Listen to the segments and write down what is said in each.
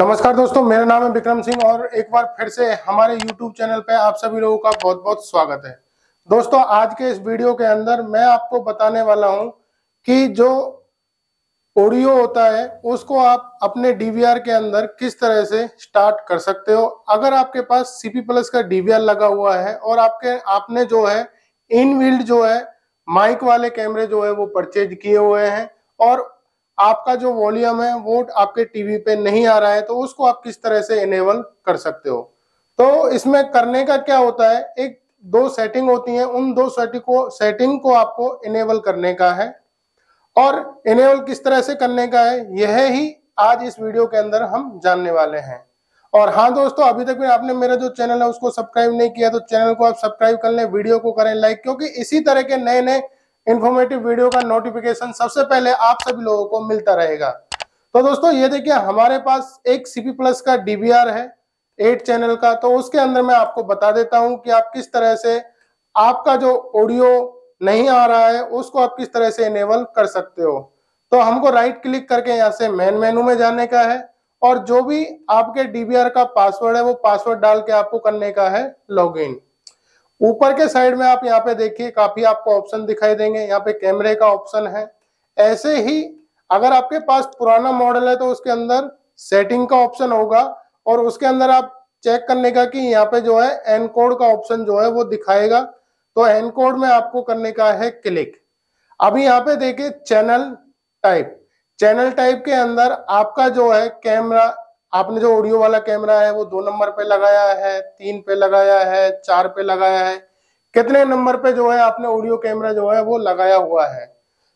नमस्कार दोस्तों मेरा नाम है विक्रम सिंह और एक बार फिर से हमारे YouTube चैनल पे आप सभी लोगों का बहुत बहुत स्वागत है दोस्तों आज के इस वीडियो के अंदर मैं आपको बताने वाला हूं कि जो ऑडियो होता है उसको आप अपने DVR के अंदर किस तरह से स्टार्ट कर सकते हो अगर आपके पास CP प्लस का DVR लगा हुआ है और आपके आपने जो है इन जो है माइक वाले कैमरे जो है वो परचेज किए हुए हैं और आपका जो वॉल्यूम है वो आपके टीवी पे नहीं आ रहा है तो उसको आप किस तरह से इनेबल कर सकते हो तो इसमें करने का क्या होता है एक दो सेटिंग होती है उन दो सेटिंग को सेटिंग को आपको इनेबल करने का है और इनेबल किस तरह से करने का है यह ही आज इस वीडियो के अंदर हम जानने वाले हैं और हाँ दोस्तों अभी तक भी आपने मेरा जो चैनल है उसको सब्सक्राइब नहीं किया तो चैनल को आप सब्सक्राइब कर लें वीडियो को करें लाइक क्योंकि इसी तरह के नए नए इन्फॉर्मेटिव वीडियो का नोटिफिकेशन सबसे पहले आप सभी लोगों को मिलता रहेगा तो दोस्तों ये देखिए हमारे पास एक सीपी प्लस का डीबीआर है एट चैनल का तो उसके अंदर मैं आपको बता देता हूं कि आप किस तरह से आपका जो ऑडियो नहीं आ रहा है उसको आप किस तरह से इनेबल कर सकते हो तो हमको राइट क्लिक करके यहाँ से मेन मेनू में जाने का है और जो भी आपके डीबीआर का पासवर्ड है वो पासवर्ड डाल के आपको करने का है लॉग ऊपर के साइड में आप यहाँ पे देखिए काफी आपको ऑप्शन दिखाई देंगे यहाँ पे कैमरे का ऑप्शन है ऐसे ही अगर आपके पास पुराना मॉडल है तो उसके अंदर सेटिंग का ऑप्शन होगा और उसके अंदर आप चेक करने का कि यहाँ पे जो है एन कोड का ऑप्शन जो है वो दिखाएगा तो एन कोड में आपको करने का है क्लिक अभी यहाँ पे देखिए चैनल टाइप चैनल टाइप के अंदर आपका जो है कैमरा आपने जो ऑडियो वाला कैमरा है वो दो नंबर पे लगाया है तीन पे लगाया है चार पे लगाया है कितने नंबर पे जो है आपने ऑडियो कैमरा जो है वो लगाया हुआ है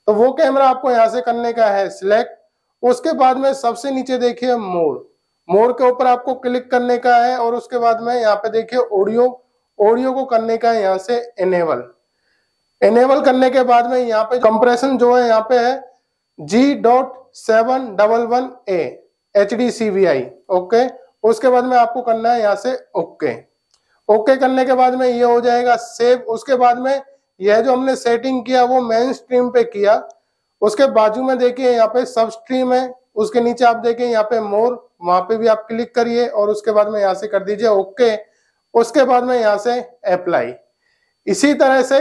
तो वो कैमरा आपको यहाँ से करने का है सिलेक्ट उसके बाद में सबसे नीचे देखिए मोड मोड के ऊपर आपको क्लिक करने का है और उसके बाद में यहाँ पे देखिए ऑडियो ऑडियो को करने का है यहाँ से एनेबल एनेबल करने के बाद में यहाँ पे कंप्रेशन जो है यहाँ पे है G dot seven double one A H D C B I okay उसके बाद में आपको करना है यहाँ से ओके ओके करने के बाद में ये हो जाएगा सेव उसके बाद में यह जो हमने सेटिंग किया वो मेन स्ट्रीम पे किया उसके बाजू में देखिए यहाँ पे सब स्ट्रीम है उसके नीचे आप देखिए यहाँ पे मोर वहां पे भी आप क्लिक करिए और उसके बाद में यहाँ से कर दीजिए ओके उसके बाद में यहाँ से अप्लाई इसी तरह से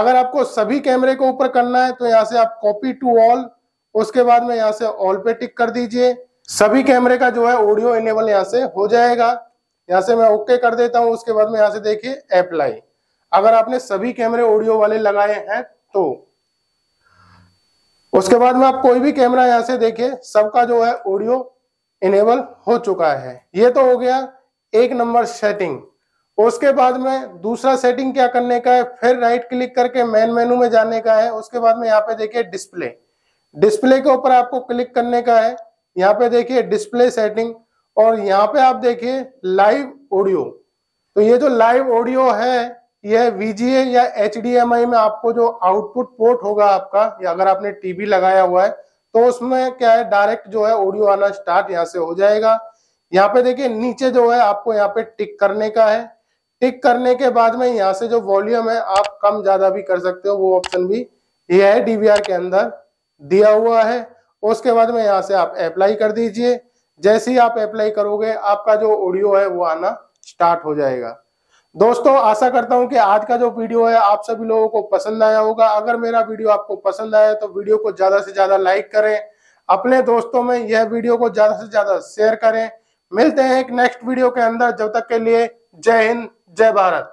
अगर आपको सभी कैमरे को ऊपर करना है तो यहाँ से आप कॉपी टू ऑल उसके बाद में यहाँ से ऑल पे टिक कर दीजिए सभी कैमरे का जो है ऑडियो इनेबल यहाँ से हो जाएगा यहाँ से मैं ओके कर देता हूँ उसके बाद में यहाँ से देखिए अप्लाई अगर आपने सभी कैमरे ऑडियो वाले लगाए हैं तो उसके बाद में आप कोई भी कैमरा यहाँ से देखिए सबका जो है ऑडियो इनेबल हो चुका है ये तो हो गया एक नंबर सेटिंग उसके बाद में दूसरा सेटिंग क्या करने का है फिर राइट क्लिक करके मेन मेनू में जाने का है उसके बाद में यहाँ पे देखिए डिस्प्ले डिस्प्ले के ऊपर आपको क्लिक करने का है यहाँ पे देखिए डिस्प्ले सेटिंग और यहाँ पे आप देखिए लाइव ऑडियो तो ये जो लाइव ऑडियो है यह वीजीए या एच में आपको जो आउटपुट पोर्ट होगा आपका या अगर आपने टीवी लगाया हुआ है तो उसमें क्या है डायरेक्ट जो है ऑडियो आना स्टार्ट यहाँ से हो जाएगा यहाँ पे देखिए नीचे जो है आपको यहाँ पे टिक करने का है टिक करने के बाद में यहाँ से जो वॉल्यूम है आप कम ज्यादा भी कर सकते हो वो ऑप्शन भी ये है डीवीआर के अंदर दिया हुआ है उसके बाद में यहाँ से आप अप्लाई कर दीजिए जैसे ही आप अप्लाई करोगे आपका जो ऑडियो है वो आना स्टार्ट हो जाएगा दोस्तों आशा करता हूं कि आज का जो वीडियो है आप सभी लोगों को पसंद आया होगा अगर मेरा वीडियो आपको पसंद आया तो वीडियो को ज्यादा से ज्यादा लाइक करें अपने दोस्तों में यह वीडियो को ज्यादा से ज्यादा शेयर करें मिलते हैं एक नेक्स्ट वीडियो के अंदर जब तक के लिए जय हिंद जय भारत